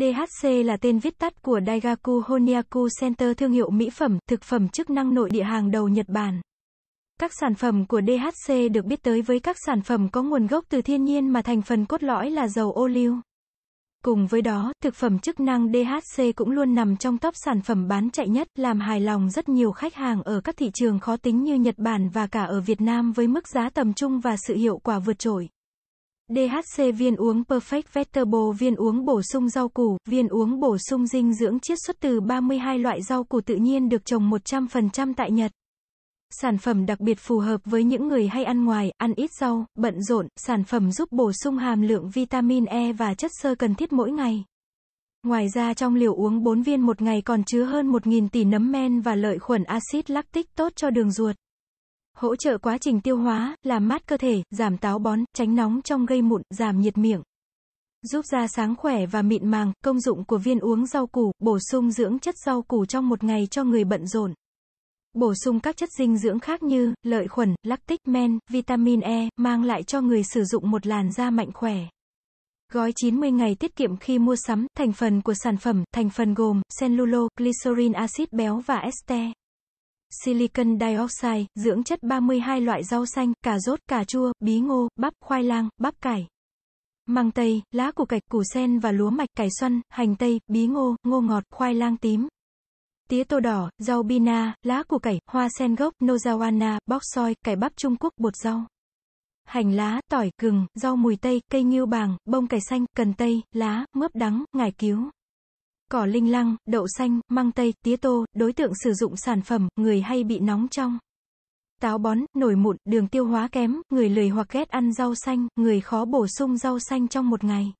DHC là tên viết tắt của Daigaku Honyaku Center thương hiệu mỹ phẩm, thực phẩm chức năng nội địa hàng đầu Nhật Bản. Các sản phẩm của DHC được biết tới với các sản phẩm có nguồn gốc từ thiên nhiên mà thành phần cốt lõi là dầu ô liu. Cùng với đó, thực phẩm chức năng DHC cũng luôn nằm trong top sản phẩm bán chạy nhất, làm hài lòng rất nhiều khách hàng ở các thị trường khó tính như Nhật Bản và cả ở Việt Nam với mức giá tầm trung và sự hiệu quả vượt trội. DHC viên uống Perfect Vegetable viên uống bổ sung rau củ, viên uống bổ sung dinh dưỡng chiết xuất từ 32 loại rau củ tự nhiên được trồng 100% tại Nhật. Sản phẩm đặc biệt phù hợp với những người hay ăn ngoài, ăn ít rau, bận rộn, sản phẩm giúp bổ sung hàm lượng vitamin E và chất xơ cần thiết mỗi ngày. Ngoài ra trong liều uống 4 viên một ngày còn chứa hơn 1.000 tỷ nấm men và lợi khuẩn axit lactic tốt cho đường ruột hỗ trợ quá trình tiêu hóa, làm mát cơ thể, giảm táo bón, tránh nóng trong gây mụn, giảm nhiệt miệng. Giúp da sáng khỏe và mịn màng, công dụng của viên uống rau củ, bổ sung dưỡng chất rau củ trong một ngày cho người bận rộn. Bổ sung các chất dinh dưỡng khác như lợi khuẩn, lactic, men, vitamin E, mang lại cho người sử dụng một làn da mạnh khỏe. Gói 90 ngày tiết kiệm khi mua sắm, thành phần của sản phẩm, thành phần gồm cellulose, glycerin axit béo và este silicon dioxide, dưỡng chất 32 loại rau xanh, cà rốt, cà chua, bí ngô, bắp, khoai lang, bắp cải. Măng tây, lá củ cải, củ sen và lúa mạch, cải xoăn, hành tây, bí ngô, ngô ngọt, khoai lang tím. Tía tô đỏ, rau bina, lá củ cải, hoa sen gốc, nozawana, bóc soi, cải bắp Trung Quốc, bột rau. Hành lá, tỏi, gừng, rau mùi tây, cây ngưu bàng, bông cải xanh, cần tây, lá, mướp đắng, ngải cứu cỏ linh lăng, đậu xanh, măng tây, tía tô, đối tượng sử dụng sản phẩm, người hay bị nóng trong. Táo bón, nổi mụn, đường tiêu hóa kém, người lười hoặc ghét ăn rau xanh, người khó bổ sung rau xanh trong một ngày.